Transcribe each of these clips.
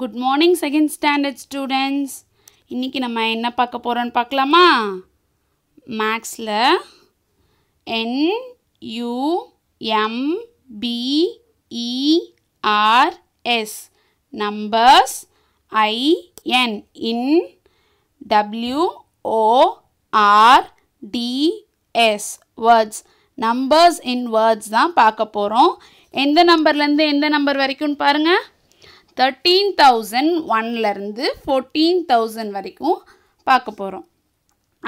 Good morning second standard students இன்றைக்கி நம்ம என்ன பார்க்க போகிறோன்னு பார்க்கலாமா மேக்ஸில் N U M B E R S numbers I N in W O R D S words numbers in words தான் பார்க்க போகிறோம் எந்த நம்பர்லேருந்து எந்த நம்பர் வரைக்கும்னு பாருங்கள் தேர்ட்டீன் தௌசண்ட் ஒன்லேருந்து ஃபோர்டீன் தௌசண்ட் வரைக்கும் பார்க்க போகிறோம்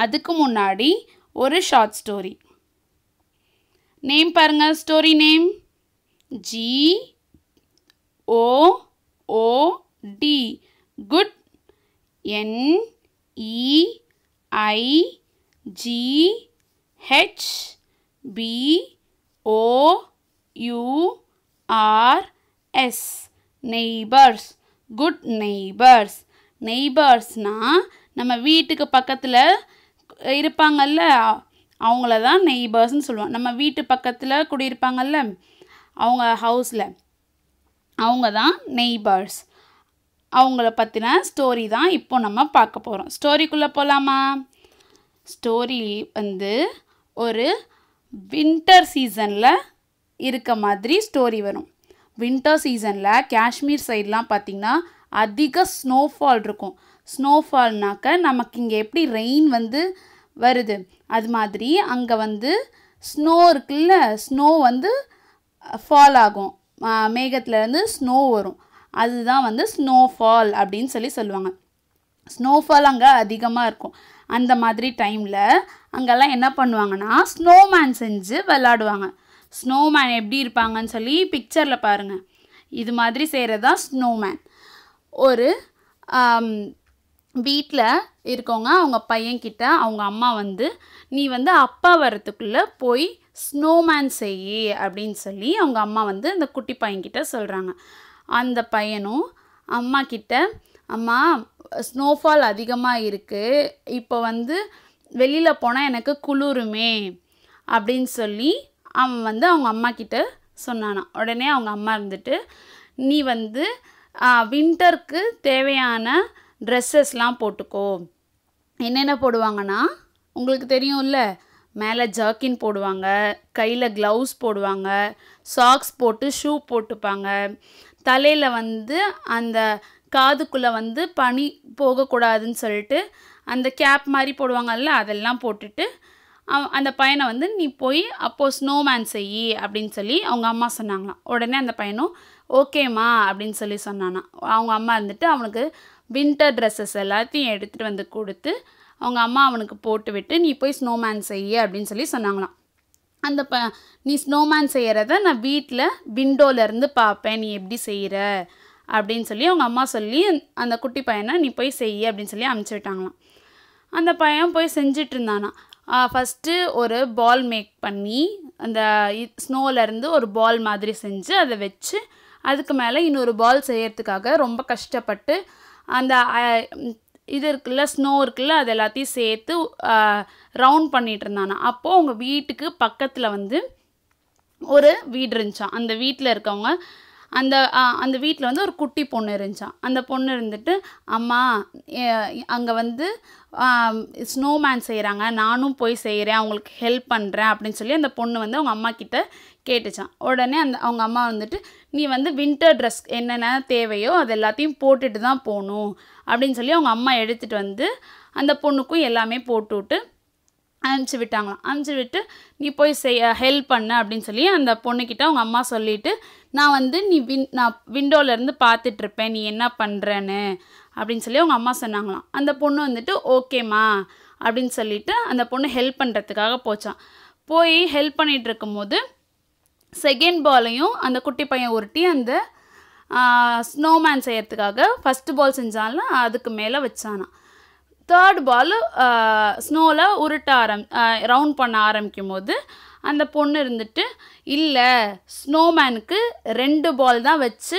அதுக்கு முன்னாடி ஒரு ஷார்ட் ஸ்டோரி நேம் பாருங்கள் story name G O D good N E I G H B O U R S neighbours good neighbours நெய்பர்ஸ்னால் நம்ம வீட்டுக்கு பக்கத்தில் இருப்பாங்கல்ல அவங்கள தான் நெய்பர்ஸ்னு சொல்லுவோம் நம்ம வீட்டு பக்கத்தில் குடியிருப்பாங்கள்ல அவங்க ஹவுஸில் அவங்க தான் நெய்பர்ஸ் அவங்கள பற்றின ஸ்டோரி தான் இப்போ நம்ம பார்க்க போகிறோம் ஸ்டோரிக்குள்ளே போகலாமா ஸ்டோரி வந்து ஒரு வின்டர் சீசனில் இருக்க மாதிரி ஸ்டோரி வரும் வின்டர் சீசனில் காஷ்மீர் சைட்லாம் பார்த்திங்கன்னா அதிக ஸ்னோஃபால் இருக்கும் ஸ்னோஃபால்னாக்க நமக்கு இங்கே எப்படி ரெயின் வந்து வருது அது மாதிரி அங்கே வந்து ஸ்னோ இருக்குல்ல ஸ்னோ வந்து ஃபால் ஆகும் மேகத்துலேருந்து ஸ்னோ வரும் அதுதான் வந்து ஸ்னோஃபால் அப்படின்னு சொல்லி சொல்லுவாங்க ஸ்னோஃபால் அங்கே அதிகமாக இருக்கும் அந்த மாதிரி டைமில் அங்கெல்லாம் என்ன பண்ணுவாங்கன்னா ஸ்னோமேன் செஞ்சு விளாடுவாங்க ஸ்னோமேன் எப்படி இருப்பாங்கன்னு சொல்லி பிக்சரில் பாருங்கள் இது மாதிரி செய்கிறது தான் ஸ்னோமேன் ஒரு வீட்டில் இருக்கவங்க அவங்க பையன்கிட்ட அவங்க அம்மா வந்து நீ வந்து அப்பா வரத்துக்குள்ளே போய் ஸ்னோமேன் செய் அப்படின்னு சொல்லி அவங்க அம்மா வந்து அந்த குட்டி பையன்கிட்ட சொல்கிறாங்க அந்த பையனும் அம்மா கிட்ட அம்மா ஸ்னோஃபால் அதிகமாக இருக்குது இப்போ வந்து வெளியில் போனால் எனக்கு குளிருமே அப்படின்னு சொல்லி அவன் வந்து அவங்க அம்மா கிட்ட சொன்னானா உடனே அவங்க அம்மா இருந்துட்டு நீ வந்து வின்டருக்கு தேவையான ட்ரெஸ்ஸஸ்லாம் போட்டுக்கோ என்னென்ன போடுவாங்கன்னா உங்களுக்கு தெரியும்ல மேலே ஜர்க்கின் போடுவாங்க கையில் க்ளவுஸ் போடுவாங்க சாக்ஸ் போட்டு ஷூ போட்டுப்பாங்க தலையில் வந்து அந்த காதுக்குள்ளே வந்து பனி போகக்கூடாதுன்னு சொல்லிட்டு அந்த கேப் மாதிரி போடுவாங்கல்ல அதெல்லாம் போட்டுட்டு அந்த பையனை வந்து நீ போய் அப்போது ஸ்னோமேன் செய் அப்படின்னு சொல்லி அவங்க அம்மா சொன்னாங்களாம் உடனே அந்த பையனும் ஓகேம்மா அப்படின்னு சொல்லி சொன்னானா அவங்க அம்மா இருந்துட்டு அவனுக்கு வின்டர் ட்ரெஸ்ஸஸ் எல்லாத்தையும் எடுத்துகிட்டு வந்து கொடுத்து அவங்க அம்மா அவனுக்கு போட்டு விட்டு நீ போய் ஸ்னோமேன் செய்ய அப்படின்னு சொல்லி சொன்னாங்களாம் அந்த ப நீ ஸ்னோமேன் செய்கிறத நான் வீட்டில் விண்டோலேருந்து பார்ப்பேன் நீ எப்படி செய்கிற அப்படின்னு சொல்லி அவங்க அம்மா சொல்லி அந்த குட்டி பையனை நீ போய் செய்ய அப்படின்னு சொல்லி அமுச்சு விட்டாங்களாம் அந்த பையன் போய் செஞ்சிட்டு இருந்தானா ஃபஸ்ட்டு ஒரு பால் மேக் பண்ணி அந்த ஸ்னோவிலேருந்து ஒரு பால் மாதிரி செஞ்சு அதை வச்சு அதுக்கு மேலே இன்னொரு பால் செய்கிறதுக்காக ரொம்ப கஷ்டப்பட்டு அந்த இது இருக்குல்ல ஸ்னோ இருக்குல்ல அது எல்லாத்தையும் சேர்த்து ரவுண்ட் பண்ணிகிட்டு இருந்தானா அப்போது அவங்க வீட்டுக்கு பக்கத்தில் வந்து ஒரு வீடு இருந்துச்சான் அந்த வீட்டில் இருக்கவங்க அந்த அந்த வீட்டில் வந்து ஒரு குட்டி பொண்ணு இருந்துச்சான் அந்த பொண்ணு இருந்துட்டு அம்மா அங்கே வந்து ஸ்னோமேன் செய்கிறாங்க நானும் போய் செய்கிறேன் அவங்களுக்கு ஹெல்ப் பண்ணுறேன் அப்படின்னு சொல்லி அந்த பொண்ணு வந்து அவங்க அம்மா கிட்ட கேட்டுச்சான் உடனே அந்த அவங்க அம்மா வந்துட்டு நீ வந்து வின்டர் ட்ரெஸ் என்னென்ன தேவையோ அது எல்லாத்தையும் போட்டுட்டு தான் போகணும் அப்படின்னு சொல்லி அவங்க அம்மா எடுத்துகிட்டு வந்து அந்த பொண்ணுக்கும் எல்லாமே போட்டுவிட்டு அனுப்பிச்சி விட்டாங்களாம் அனுப்பிச்சி விட்டு நீ போய் செய்ய ஹெல்ப் பண்ண அப்படின்னு சொல்லி அந்த பொண்ணுக்கிட்ட அவங்க அம்மா சொல்லிவிட்டு நான் வந்து நீ வின் நான் விண்டோலேருந்து பார்த்துட்ருப்பேன் நீ என்ன பண்ணுறன்னு அப்படின்னு சொல்லி அவங்க அம்மா சொன்னாங்களாம் அந்த பொண்ணு வந்துட்டு ஓகேம்மா அப்படின்னு சொல்லிவிட்டு அந்த பொண்ணு ஹெல்ப் பண்ணுறதுக்காக போச்சான் போய் ஹெல்ப் பண்ணிகிட்டு இருக்கும்போது செகண்ட் பாலையும் அந்த குட்டி பையன் உருட்டி அந்த ஸ்னோமேன் செய்கிறதுக்காக ஃபஸ்ட்டு பால் செஞ்சாலும் அதுக்கு மேலே வச்சானான் தேர்ட் பால் ஸ்னோவில் உருட்ட ஆரம் ரவுண்ட் பண்ண ஆரம்பிக்கும் போது அந்த பொண்ணு இருந்துட்டு இல்லை ஸ்னோமேனுக்கு ரெண்டு பால் தான் வச்சு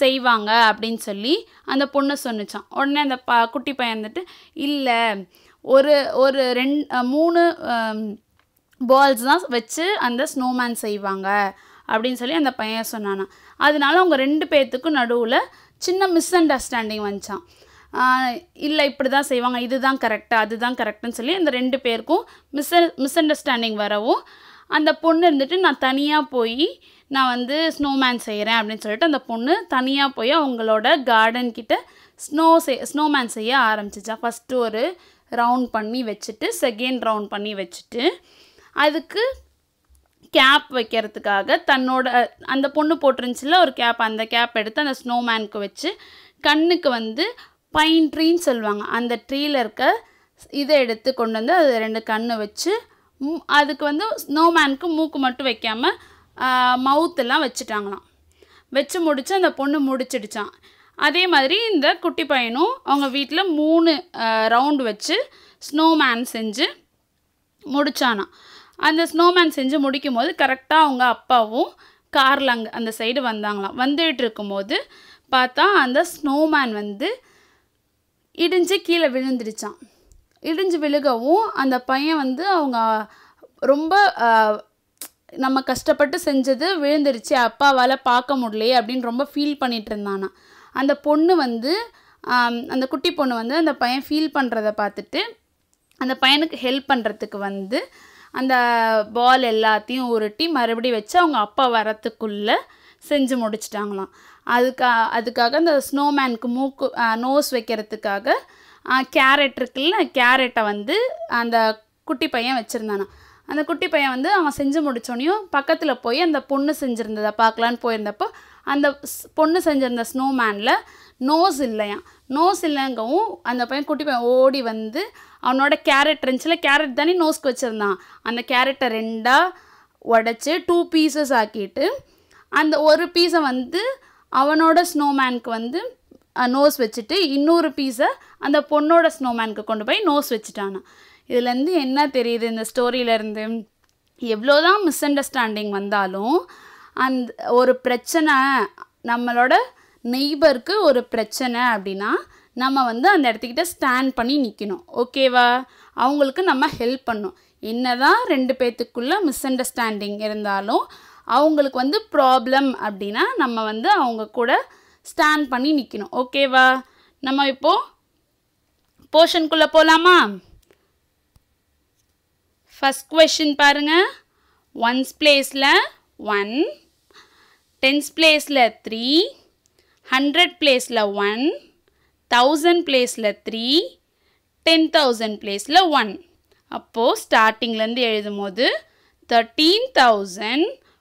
செய்வாங்க அப்படின்னு சொல்லி அந்த பொண்ணு சொன்னிச்சான் உடனே அந்த ப குட்டி பையன் வந்துட்டு இல்லை ஒரு ஒரு ரெண் மூணு பால்ஸ் தான் வச்சு அந்த ஸ்னோமேன் செய்வாங்க அப்படின்னு சொல்லி அந்த பையன் சொன்னானா அதனால அவங்க ரெண்டு பேர்த்துக்கும் நடுவில் சின்ன மிஸ் அண்டர்ஸ்டாண்டிங் வந்துச்சான் இல்லை இப்படி தான் செய்வாங்க இதுதான் கரெக்டாக அது தான் கரெக்டுன்னு சொல்லி அந்த ரெண்டு பேருக்கும் மிஸ் மிஸ் அண்டர்ஸ்டாண்டிங் வரவும் அந்த பொண்ணு இருந்துட்டு நான் தனியாக போய் நான் வந்து ஸ்னோமேன் செய்கிறேன் அப்படின்னு சொல்லிட்டு அந்த பொண்ணு தனியாக போய் அவங்களோட கார்டன் ஸ்னோ செய் ஸ்னோமேன் செய்ய ஆரம்பிச்சிச்சா ஃபஸ்ட்டு ஒரு ரவுண்ட் பண்ணி வச்சுட்டு செகண்ட் ரவுண்ட் பண்ணி வச்சுட்டு அதுக்கு கேப் வைக்கிறதுக்காக தன்னோட அந்த பொண்ணு போட்டிருந்துச்சில்ல ஒரு கேப் அந்த கேப் எடுத்து அந்த ஸ்னோமேனுக்கு வச்சு கண்ணுக்கு வந்து பைன் ட்ரீன்னு சொல்லுவாங்க அந்த ட்ரீயில் இருக்க இதை எடுத்து கொண்டு வந்து அது ரெண்டு கண்ணு வச்சு அதுக்கு வந்து ஸ்னோமேனுக்கு மூக்கு மட்டும் வைக்காமல் மவுத்தெல்லாம் வச்சுட்டாங்களாம் வச்சு முடித்து அந்த பொண்ணு முடிச்சிடுச்சான் அதே மாதிரி இந்த குட்டி பையனும் அவங்க வீட்டில் மூணு ரவுண்டு வச்சு ஸ்னோமேன் செஞ்சு முடிச்சானா அந்த ஸ்னோமேன் செஞ்சு முடிக்கும் போது கரெக்டாக அவங்க அப்பாவும் காரில் அங்கே அந்த சைடு வந்தாங்களாம் வந்துகிட்டு இருக்கும்போது பார்த்தா அந்த ஸ்னோமேன் வந்து இடிஞ்சு கீழே விழுந்துடுச்சான் இடிஞ்சு விழுகவும் அந்த பையன் வந்து அவங்க ரொம்ப நம்ம கஷ்டப்பட்டு செஞ்சது விழுந்துருச்சு அப்பாவால் பார்க்க முடியலையே அப்படின்னு ரொம்ப ஃபீல் பண்ணிகிட்டு இருந்தானா அந்த பொண்ணு வந்து அந்த குட்டி பொண்ணு வந்து அந்த பையன் ஃபீல் பண்ணுறத பார்த்துட்டு அந்த பையனுக்கு ஹெல்ப் பண்ணுறதுக்கு வந்து அந்த பால் எல்லாத்தையும் உருட்டி மறுபடியும் வச்சு அவங்க அப்பா வரத்துக்குள்ளே செஞ்சு முடிச்சிட்டாங்களாம் அதுக்கா அதுக்காக அந்த ஸ்னோமேனுக்கு மூக்கு நோஸ் வைக்கிறதுக்காக கேரட் இருக்குல்ல கேரட்டை வந்து அந்த குட்டி பையன் வச்சுருந்தானான் அந்த குட்டி பையன் வந்து அவன் செஞ்சு முடித்தோடனையும் பக்கத்தில் போய் அந்த பொண்ணு செஞ்சுருந்ததை பார்க்கலான்னு போயிருந்தப்போ அந்த பொண்ணு செஞ்சிருந்த ஸ்னோமேனில் நோஸ் இல்லையா நோஸ் இல்லைங்கவும் அந்த பையன் குட்டி பையன் ஓடி வந்து அவனோட கேரட் இருந்துச்சுல கேரட் தானே நோஸ்க்கு வச்சுருந்தான் அந்த கேரட்டை ரெண்டாக உடச்சி டூ பீசஸ் ஆக்கிட்டு அந்த ஒரு பீஸை வந்து அவனோட ஸ்னோமேனுக்கு வந்து நோஸ் வச்சுட்டு இன்னொரு பீஸை அந்த பொண்ணோட ஸ்னோமேனுக்கு கொண்டு போய் நோஸ் வச்சுட்டானா இதுலேருந்து என்ன தெரியுது இந்த ஸ்டோரியிலேருந்து எவ்வளோ தான் மிஸ் அண்டர்ஸ்டாண்டிங் வந்தாலும் அந்த ஒரு பிரச்சனை நம்மளோட நெய்பருக்கு ஒரு பிரச்சனை அப்படின்னா நம்ம வந்து அந்த இடத்துக்கிட்ட ஸ்டாண்ட் பண்ணி நிற்கணும் ஓகேவா அவங்களுக்கு நம்ம ஹெல்ப் பண்ணும் என்ன தான் ரெண்டு பேர்த்துக்குள்ளே மிஸ் அண்டர்ஸ்டாண்டிங் இருந்தாலும் அவங்களுக்கு வந்து ப்ராப்ளம் அப்படின்னா நம்ம வந்து அவங்க கூட ஸ்டாண்ட் பண்ணி நிற்கணும் ஓகேவா நம்ம இப்போது போர்ஷனுக்குள்ளே போகலாமா ஃபஸ்ட் கொஷின் பாருங்கள் ஒன்ஸ் பிளேஸில் ஒன் டென்ஸ் பிளேஸில் த்ரீ ஹண்ட்ரட் பிளேஸில் ஒன் தௌசண்ட் பிளேஸில் த்ரீ டென் தௌசண்ட் பிளேஸில் ஒன் அப்போது ஸ்டார்டிங்லேருந்து எழுதும் போது thirteen thousand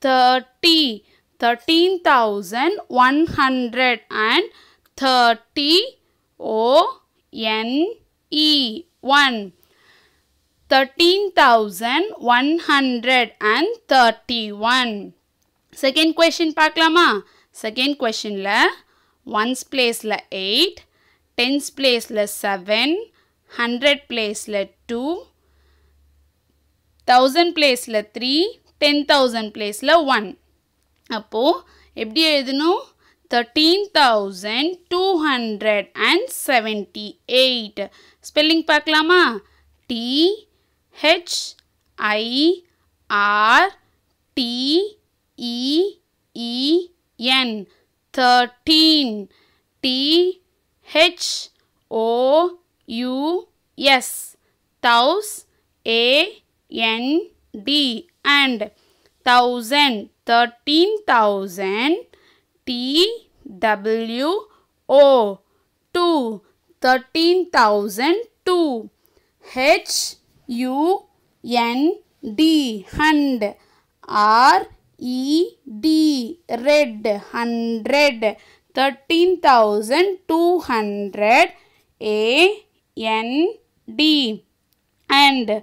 thirty thirteen thousand one hundred and thirty o n e one thirteen thousand one hundred and thirty one second question paklama second question la ones place la eight tens place la seven hundred place la two thousand place la three 10,000 placeல 1 அப்போ எப்படி எழுதினும் 13,278 spelling பார்க்கலாமா T H I R T E E N 13 T H O U S thousand and thousand, thirteen thousand, T W O two, thirteen thousand two, H U N D hand, R E D red hundred, thirteen thousand two hundred, A N D and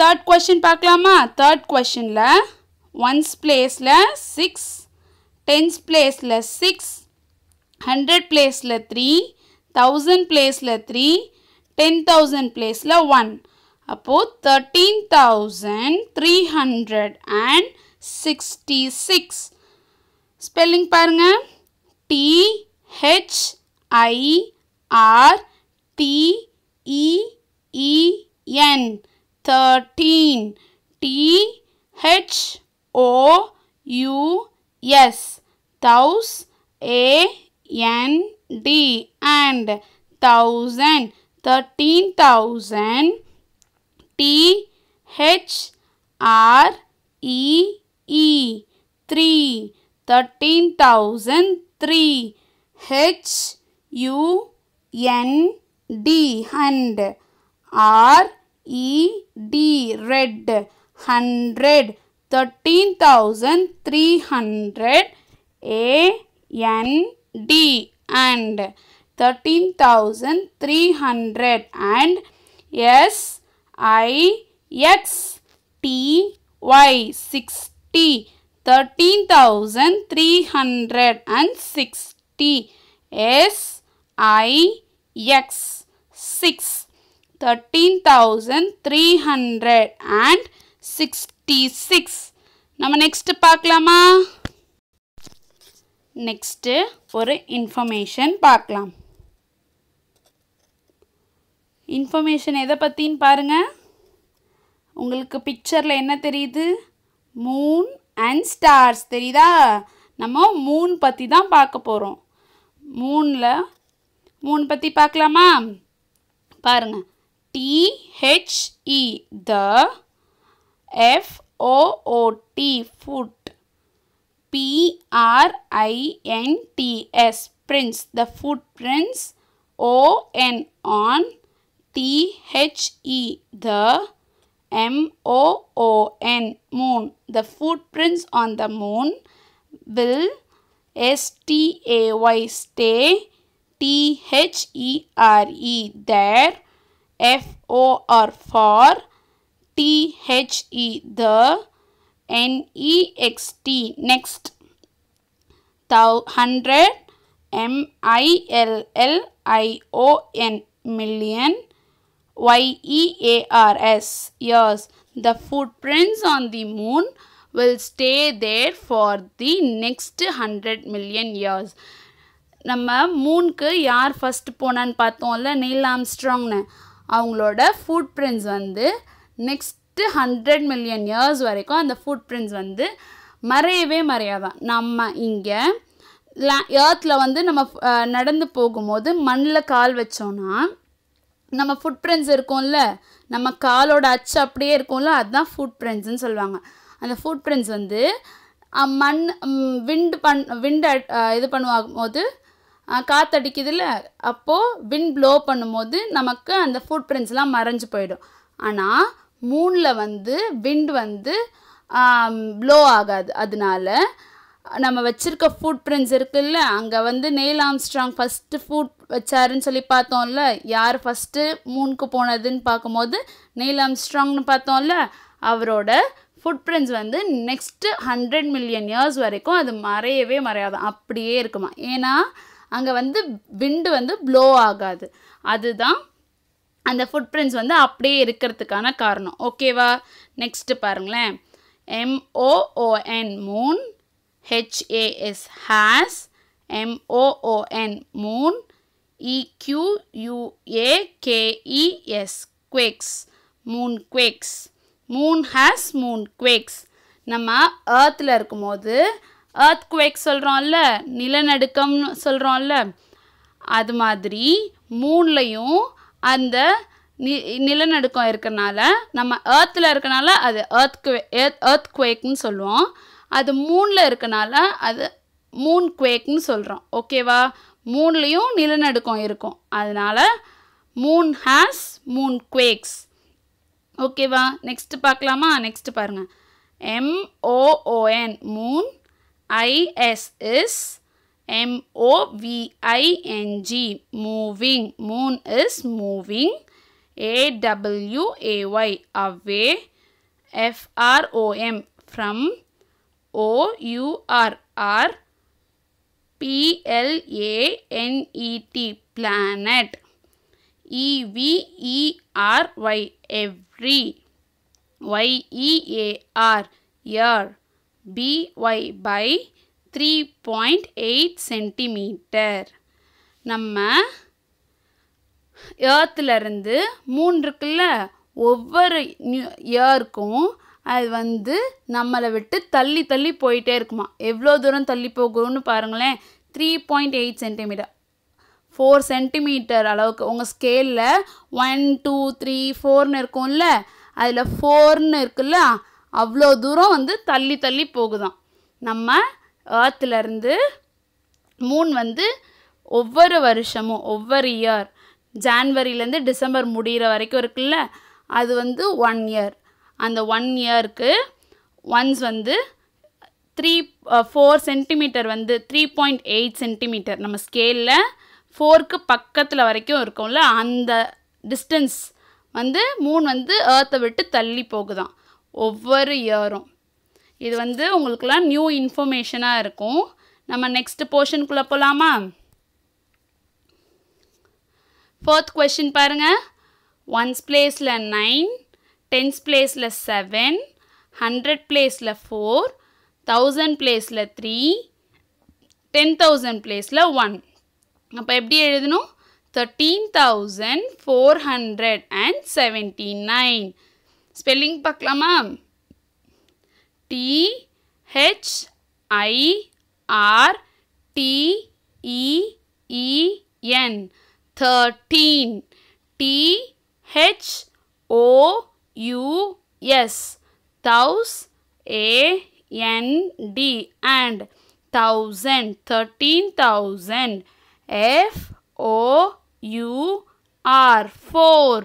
third question பார்க்கலாமா third கொஷனில் ones பிளேஸில் six tens பிளேஸில் six hundred பிளேஸில் three thousand பிளேஸில் three ten thousand பிளேஸில் one அப்போது thirteen thousand three hundred and sixty six spelling பாருங்கள் T T E E N thirteen. T H O U S. Thous A N D. And thousand. Thirteen thousand. T H R E E. Three. Thirteen thousand three. H U N D. And R E D red hundred thirteen thousand three hundred A N D and thirteen thousand three hundred and S I X T Y sixty thirteen thousand three hundred and sixty S I X six thirteen thousand three hundred and sixty six நம்ம next பார்க்கலாமா next ஒரு information பார்க்கலாம் information எதை பற்றின்னு பாருங்கள் உங்களுக்கு பிக்சரில் என்ன தெரியுது மூன் அண்ட் ஸ்டார்ஸ் தெரியுதா நம்ம மூன் பற்றி தான் பார்க்க போகிறோம் மூனில் மூன் பற்றி பார்க்கலாமா பாருங்கள் T-H-E, the, F-O-O-T, foot, P-R-I-N-T-S, prints, the footprints, O-N, on, T-H-E, the, M-O-O-N, moon, the footprints on the moon, will, S-T-A-Y, stay, T-H-E-R-E, there, F O R for T H E the N E X T next Thou hundred M I L L I O N million Y E A R S years. The footprints on the moon will stay there for the next hundred million years. நம்ம மூனுக்கு யார் first போனான்னு பார்த்தோம்ல Neil ஆம்ஸ்ட்ராங்னு அவங்களோட footprints வந்து next hundred million years வரைக்கும் அந்த food footprints வந்து மறையவே மறையாதான் நம்ம இங்கே லே ஏர்த்தில் வந்து நம்ம நடந்து போகும்போது மண்ணில் கால் வச்சோம்னா நம்ம ஃபுட் பிரிண்ட்ஸ் இருக்கும்ல நம்ம காலோட அச்சு அப்படியே இருக்கும்ல அதுதான் ஃபுட் பிரிண்ட்ஸ்னு சொல்லுவாங்க அந்த ஃபுட் பிரிண்ட்ஸ் வந்து மண் விண்டு பண் விண்டு இது பண்ணுவாகும் போது காற்றடிக்குதுல்ல அப்போது வின் ப்ளோ பண்ணும்போது நமக்கு அந்த ஃபுட் பிரிண்ட்ஸ்லாம் மறைஞ்சு போயிடும் ஆனால் மூணில் வந்து விண்ட் வந்து ப்ளோ ஆகாது அதனால நம்ம வச்சுருக்க ஃபுட் பிரிண்ட்ஸ் இருக்குல்ல அங்கே வந்து நெயில் ஆம்ஸ்ட்ராங் ஃபஸ்ட்டு ஃபுட் வச்சாருன்னு சொல்லி பார்த்தோம்ல யார் ஃபஸ்ட்டு மூனுக்கு போனதுன்னு பார்க்கும்போது நெயில் ஆம்ஸ்ட்ராங்னு பார்த்தோம்ல அவரோட ஃபுட் பிரிண்ட்ஸ் வந்து நெக்ஸ்ட்டு ஹண்ட்ரட் மில்லியன் இயர்ஸ் வரைக்கும் அது மறையவே மறையாது அப்படியே இருக்குமா ஏன்னா அங்கே வந்து விண்டு வந்து ப்ளோ ஆகாது அதுதான் அந்த ஃபுட் பிரிண்ட்ஸ் வந்து அப்படியே இருக்கிறதுக்கான காரணம் ஓகேவா நெக்ஸ்ட்டு பாருங்களேன் M O O N moon H A S has M O O N moon Q U A K E S quakes moon quakes moon has moon quakes நம்ம ஏர்த்தில் இருக்கும்போது அர்த் குவேக் சொல்கிறோம்ல நிலநடுக்கம்னு சொல்கிறோம்ல அது மாதிரி மூன்லையும் அந்த நி நிலநடுக்கம் இருக்கிறனால நம்ம ஏர்த்தில் இருக்கனால அது ஏர்த் குவே ஏர்த் குவேக்னு சொல்லுவோம் அது மூணில் இருக்கனால அது மூன் குவேக்னு சொல்கிறோம் ஓகேவா மூணுலேயும் நிலநடுக்கம் இருக்கும் அதனால் மூன் ஹேஸ் மூன் குவேக்ஸ் ஓகேவா நெக்ஸ்ட்டு பார்க்கலாமா நெக்ஸ்ட்டு பாருங்கள் M O O N moon IS is M-O-V-I-N-G, moving. Moon is moving. A-W-A-Y, away. F-R-O-M, from. O-U-R, R. P-L-A-N-E-T, planet. E-V-E-R-Y, every. Y-E-A-R, year. B Y by three point eight centimetre நம்ம ஏர்த்துலேருந்து மூணு இருக்குல்ல ஒவ்வொரு இயருக்கும் அது வந்து நம்மளை விட்டு தள்ளி தள்ளி போயிட்டே இருக்குமா எவ்வளோ தூரம் தள்ளி போகும்னு பாருங்களேன் three point eight centimetre four centimetre அளவுக்கு உங்கள் ஸ்கேலில் ஒன் டூ த்ரீ ஃபோர்னு இருக்கும்ல அதில் ஃபோர்னு இருக்குல்ல அவ்வளோ தூரம் வந்து தள்ளி தள்ளி போகுதான் நம்ம ஏர்த்துலேருந்து மூன் வந்து ஒவ்வொரு வருஷமும் ஒவ்வொரு இயர் ஜான்வரிலேருந்து டிசம்பர் முடிகிற வரைக்கும் இருக்குல்ல அது வந்து ஒன் இயர் அந்த ஒன் இயருக்கு ஒன்ஸ் வந்து த்ரீ ஃபோர் சென்டிமீட்டர் வந்து த்ரீ பாயிண்ட் எயிட் சென்டிமீட்டர் நம்ம ஸ்கேலில் ஃபோர்க்கு பக்கத்தில் வரைக்கும் இருக்கும்ல அந்த டிஸ்டன்ஸ் வந்து மூணு வந்து ஏர்த்தை விட்டு தள்ளி போகுதான் ஒவ்வொரு இயரும் இது வந்து உங்களுக்குலாம் நியூ இன்ஃபர்மேஷனாக இருக்கும் நம்ம நெக்ஸ்ட் போர்ஷனுக்குள்ளே போகலாமா ஃபோர்த் கொஷின் பாருங்கள் ஒன்ஸ் பிளேஸில் நைன் டென்ஸ் பிளேஸில் செவன் ஹண்ட்ரட் பிளேஸில் ஃபோர் தௌசண்ட் பிளேஸில் த்ரீ டென் தௌசண்ட் பிளேஸில் ஒன் அப்போ எப்படி எழுதணும் thirteen thousand four hundred and seventy nine spelling பார்க்கலாமா T H I R T E E N thirteen T H O U S thous A N D and thousand thirteen thousand F O U R four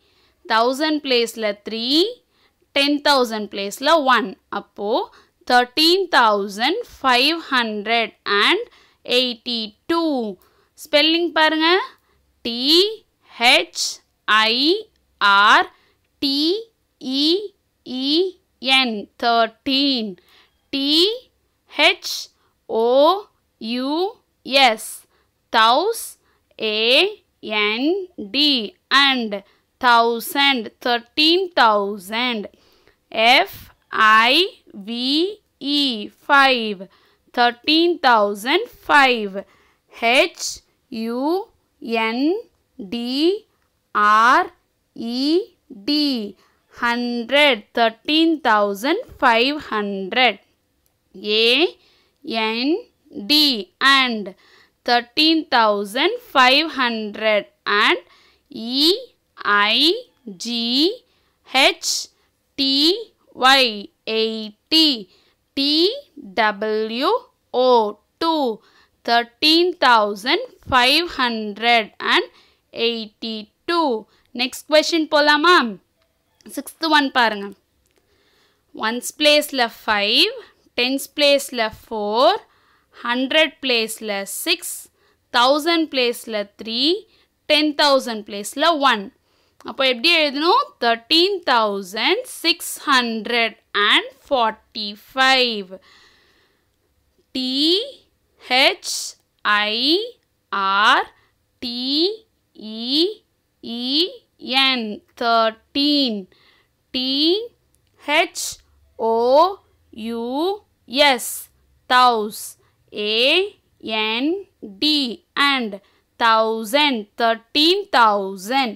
thousand பிளேஸில் three ten thousand பிளேஸில் one அப்போது thirteen thousand five hundred and eighty two spelling பாருங்கள் T H I R T E E N thirteen T H O U S thous A N D and thousand, thirteen thousand. F I V E five, thirteen thousand five. H U N D R E D hundred thirteen thousand five hundred A N D and thirteen thousand five hundred and E I G H T Y eighty T W O two thirteen thousand five hundred and eighty two next question போகலாமா sixth one பாருங்கள் ones பிளேஸில் five tens பிளேஸில் four hundred பிளேஸில் six thousand பிளேஸில் three ten thousand பிளேஸில் one அப்போ எப்படி எழுதணும் thirteen thousand six hundred and forty five T H I R T E E N thirteen T H O U S thous A N D and thousand thirteen thousand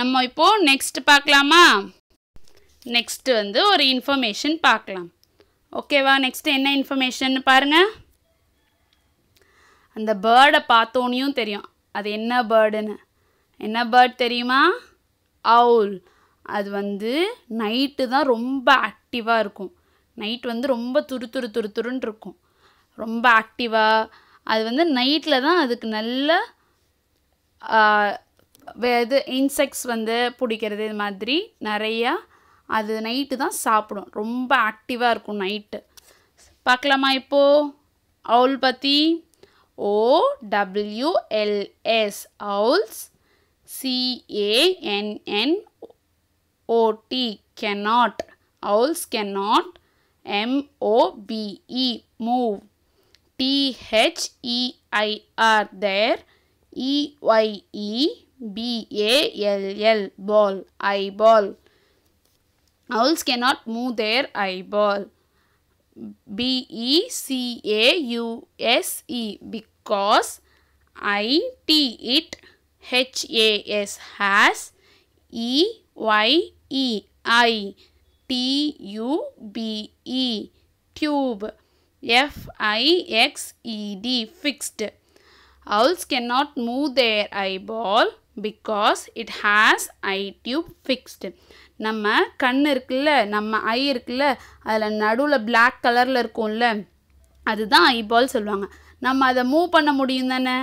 நம்ம இப்போது நெக்ஸ்ட் பார்க்கலாமா நெக்ஸ்ட்டு வந்து ஒரு இன்ஃபர்மேஷன் பார்க்கலாம் ஓகேவா நெக்ஸ்ட்டு என்ன இன்ஃபர்மேஷன் பாருங்கள் அந்த பேர்டை பார்த்தோன்னையும் தெரியும் அது என்ன பேர்டுன்னு என்ன பேர்ட் தெரியுமா அவுல் அது வந்து நைட்டு தான் ரொம்ப ஆக்டிவாக இருக்கும் நைட் வந்து ரொம்ப துரு துரு துரு துருன்னு இருக்கும் ரொம்ப ஆக்டிவாக அது வந்து நைட்டில் தான் அதுக்கு நல்ல இது இன்செக்ட்ஸ் வந்து பிடிக்கிறது இது மாதிரி நிறையா அது நைட்டு தான் சாப்பிடும் ரொம்ப ஆக்டிவாக இருக்கும் நைட்டு பார்க்கலாமா இப்போது அவுல் பற்றி ஓடபிள்யூஎல்எஸ் owls C A N N O T owls cannot M O V E move T H E I R their E Y E B A L L ball eyeball. Owls cannot move their eyeball. B E C A U S E because I T it H A S has E Y E I T U B E tube F I X E D fixed. Owls cannot move their eyeball because it has eye tube fixed நம்ம கண் இருக்குல்ல நம்ம ஐ இருக்குல்ல அதில் நடுவில் black கலரில் இருக்கும்ல அதுதான் ஐபால் சொல்லுவாங்க நம்ம அதை மூவ் பண்ண முடியும் தானே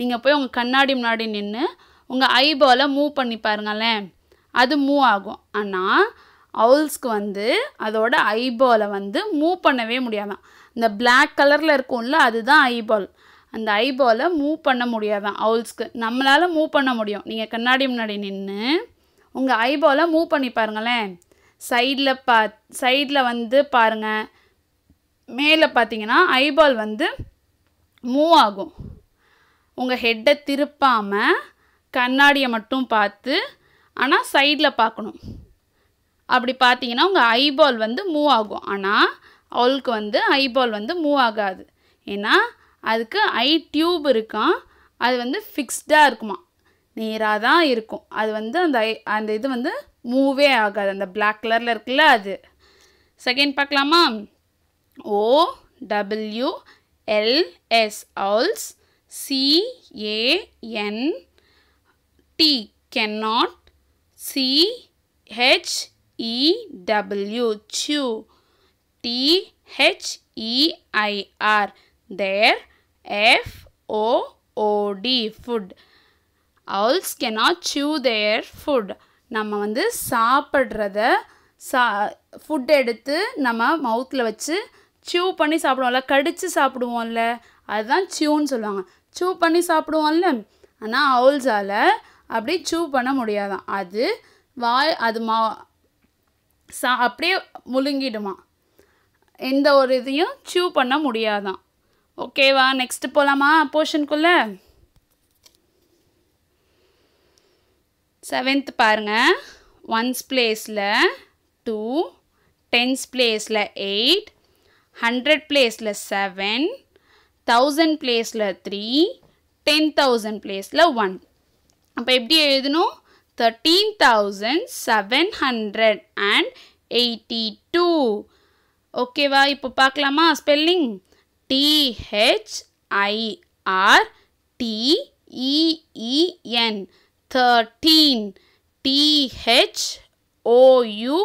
நீங்கள் போய் உங்கள் கண்ணாடி முன்னாடி நின்று உங்கள் ஐபாலை மூவ் பண்ணி பாருங்களேன் அது மூவ் ஆகும் ஆனால் அவுல்ஸ்க்கு வந்து அதோட ஐபாலை வந்து மூவ் பண்ணவே முடியாதான் இந்த பிளாக் கலரில் இருக்கும்ல அதுதான் ஐபால் அந்த ஐபாலை மூவ் பண்ண முடியாதான் அவுல்ஸ்க்கு நம்மளால் மூவ் பண்ண முடியும் நீங்கள் கண்ணாடி முன்னாடி நின்று உங்கள் ஐபாலை மூவ் பண்ணி பாருங்களேன் சைடில் பா சைடில் வந்து பாருங்கள் மேலே பார்த்தீங்கன்னா ஐபால் வந்து மூவ் ஆகும் உங்கள் ஹெட்டை திருப்பாமல் கண்ணாடியை மட்டும் பார்த்து ஆனால் சைடில் பார்க்கணும் அப்படி பார்த்தீங்கன்னா உங்கள் ஐபால் வந்து மூவ் ஆகும் ஆனால் அவளுக்கு வந்து ஐபால் வந்து மூவ் ஆகாது ஏன்னா அதுக்கு ஐ டியூப் இருக்கா அது வந்து ஃபிக்ஸ்டாக இருக்குமா நேராக தான் இருக்கும் அது வந்து அந்த அந்த இது வந்து மூவே ஆகாது அந்த பிளாக் கலரில் இருக்குல்ல அது செகண்ட் பார்க்கலாமா O W L S owls C A N T not C H E W chew T H E I R their F O O D food. Owls cannot chew their food. நம்ம வந்து சாப்பிட்றத சா ஃபுட் எடுத்து நம்ம மவுத்தில் வச்சு சியூ பண்ணி சாப்பிடுவோம்ல கடித்து சாப்பிடுவோம்ல அதுதான் சியூன்னு சொல்லுவாங்க சூ பண்ணி சாப்பிடுவோம்ல ஆனால் அவுல்ஸால் அப்படி சூ பண்ண முடியாதான் அது வாய் அது மா சா அப்படியே முழுங்கிடுமா எந்த ஒரு இதையும் சூ பண்ண முடியாதான் ஓகேவா நெக்ஸ்ட்டு போகலாமா போர்ஷனுக்குள்ளே செவன்த் பாருங்க ஒன்ஸ் பிளேஸில் டூ டென்ஸ் பிளேஸில் எயிட் ஹண்ட்ரட் பிளேஸில் செவன் தௌசண்ட் பிளேஸில் த்ரீ டென் தௌசண்ட் பிளேஸில் ஒன் அப்போ எப்படி எழுதணும் thirteen thousand seven hundred and eighty two ஓகேவா இப்போ பார்க்கலாமா spelling T H I R T E E N 13 T H O U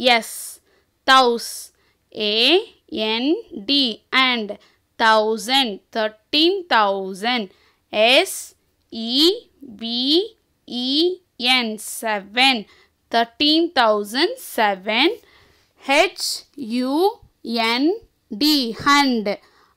S Thouse A N D and thousand thirteen thousand S E V E N seven thirteen thousand seven H U N D hand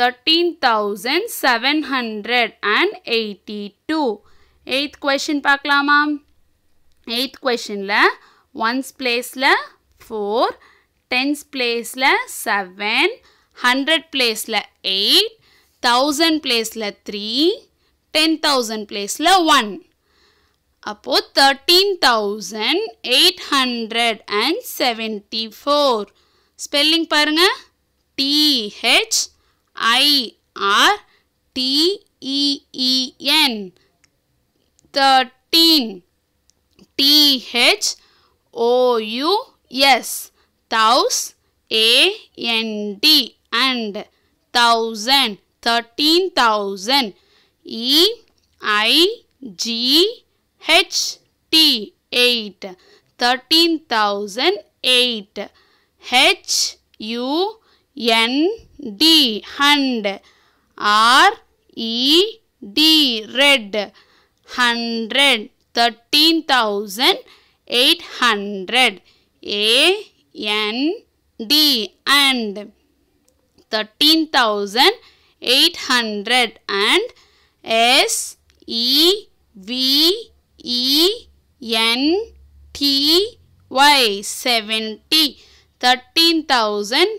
13782 8th question பார்க்கலாமா 8th questionல 1's placeல 4 10's placeல 7 100 placeல 8 1000 placeல 3 10000 placeல 1 அப்போ 13874 spelling பாருங்க T H I R T E E N. 13. T H O U S. Thous Thousand A N D And thousand. 13,000. E I G H T. 8. 13,008. H U N D hand R E D red hundred thirteen thousand eight hundred A N D and thirteen thousand eight hundred and S E V E N T Y seventy thirteen thousand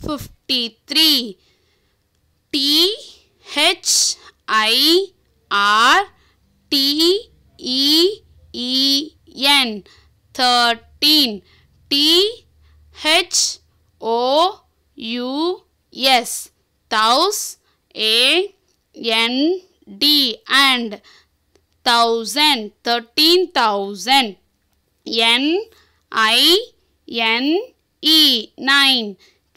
53 T H I R T E E N 13 T H O U S Thous A N D and thousand thirteen thousand N I N E nine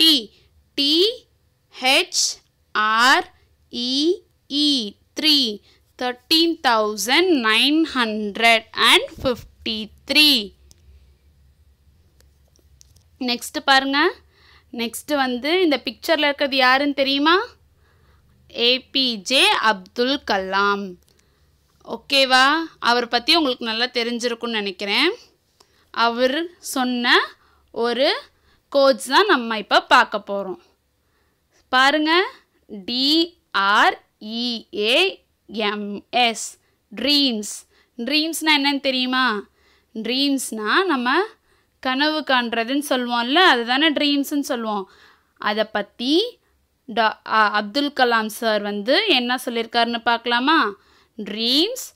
T T H R E E three thirteen thousand nine hundred and fifty three next பாருங்க next வந்து இந்த பிக்சரில் இருக்கிறது யாருன்னு தெரியுமா APJ Abdul Kalam ஓகேவா அவரை பற்றி உங்களுக்கு நல்லா தெரிஞ்சிருக்குன்னு நினைக்கிறேன் அவர் சொன்ன ஒரு கோட்ஸ் தான் நம்ம இப்போ பார்க்க போகிறோம் பாருங்கள் டிஆர்இஏஎம்எஸ் ட்ரீம்ஸ் ட்ரீம்ஸ்னால் e என்னன்னு தெரியுமா ட்ரீம்ஸ்னால் நம்ம கனவு காண்றதுன்னு சொல்லுவோம்ல அதுதானே ட்ரீம்ஸ்ன்னு சொல்லுவோம் அதை பற்றி டா அப்துல் கலாம் சார் வந்து என்ன சொல்லியிருக்காருன்னு பார்க்கலாமா dreams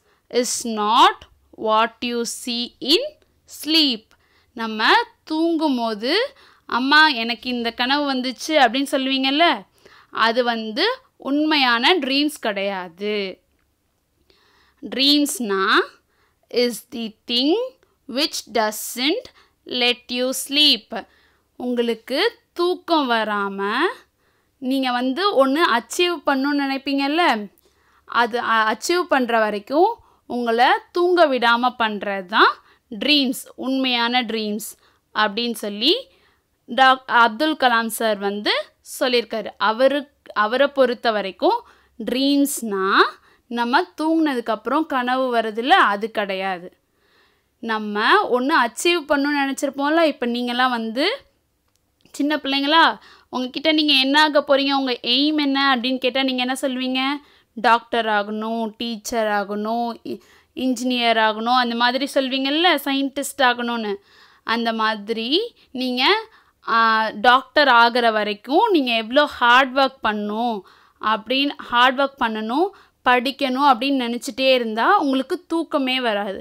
is not what you see in sleep நம்ம தூங்கும் போது அம்மா எனக்கு இந்த கனவு வந்துச்சு அப்படின்னு சொல்லுவீங்கல்ல அது வந்து உண்மையான ட்ரீம்ஸ் கிடையாது ட்ரீம்ஸ்னா is the thing which doesn't let you sleep உங்களுக்கு தூக்கம் வராமல் நீங்கள் வந்து ஒன்று அச்சீவ் பண்ணணும்னு நினைப்பீங்கல்ல அது அச்சீவ் பண்ணுற வரைக்கும் உங்களை தூங்க விடாமல் பண்ணுறது தான் ட்ரீம்ஸ் உண்மையான ட்ரீம்ஸ் அப்படின்னு சொல்லி டாக் அப்துல் கலாம் சார் வந்து சொல்லியிருக்காரு அவரு அவரை பொறுத்த வரைக்கும் ட்ரீம்ஸ்னால் நம்ம தூங்கினதுக்கப்புறம் கனவு வரதில்ல அது கிடையாது நம்ம ஒன்று அச்சீவ் பண்ணணும்னு நினச்சிருப்போம்ல இப்போ நீங்களாம் வந்து சின்ன பிள்ளைங்களா உங்ககிட்ட நீங்கள் என்ன ஆக போகிறீங்க உங்கள் எய்ம் என்ன அப்படின்னு கேட்டால் நீங்கள் என்ன சொல்லுவீங்க டாக்டர் ஆகணும் டீச்சர் ஆகணும் இன்ஜினியர் ஆகணும் அந்த மாதிரி சொல்வீங்கல்ல சயின்டிஸ்ட் ஆகணும்னு அந்த மாதிரி நீங்கள் டாக்டர் ஆகிற வரைக்கும் நீங்கள் எவ்வளோ ஹார்ட் ஒர்க் பண்ணும் அப்படின்னு ஹார்ட் ஒர்க் பண்ணணும் படிக்கணும் அப்படின்னு நினச்சிட்டே இருந்தால் உங்களுக்கு தூக்கமே வராது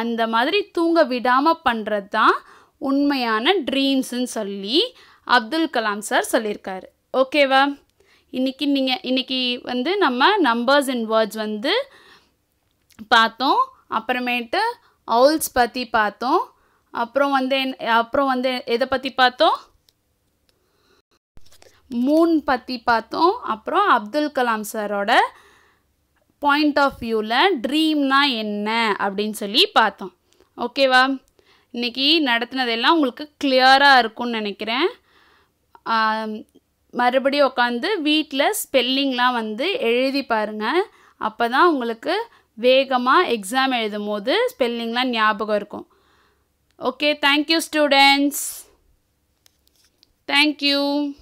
அந்த மாதிரி தூங்க விடாமல் பண்ணுறது தான் உண்மையான ட்ரீம்ஸுன்னு சொல்லி அப்துல் கலாம் சார் சொல்லியிருக்காரு ஓகேவா இன்றைக்கி நீங்கள் இன்றைக்கி வந்து நம்ம நம்பர்ஸ் அண்ட் வேர்ட்ஸ் வந்து பார்த்தோம் அப்புறமேட்டு அவுல்ஸ் பற்றி பார்த்தோம் அப்புறம் வந்து அப்புறம் வந்து எதை பற்றி பார்த்தோம் மூன் பற்றி பார்த்தோம் அப்புறம் அப்துல் கலாம் சாரோட பாயிண்ட் ஆஃப் வியூவில் ட்ரீம்னா என்ன அப்படின்னு சொல்லி பார்த்தோம் ஓகேவா இன்றைக்கி நடத்தினதெல்லாம் உங்களுக்கு கிளியராக இருக்கும்னு நினைக்கிறேன் மறுபடியும் உட்காந்து வீட்டில் ஸ்பெல்லிங்லாம் வந்து எழுதி பாருங்கள் அப்போ தான் உங்களுக்கு வேகமாக எக்ஸாம் எழுதும் போது ஸ்பெல்லிங்லாம் ஞாபகம் இருக்கும் Okay, thank you students. Thank you.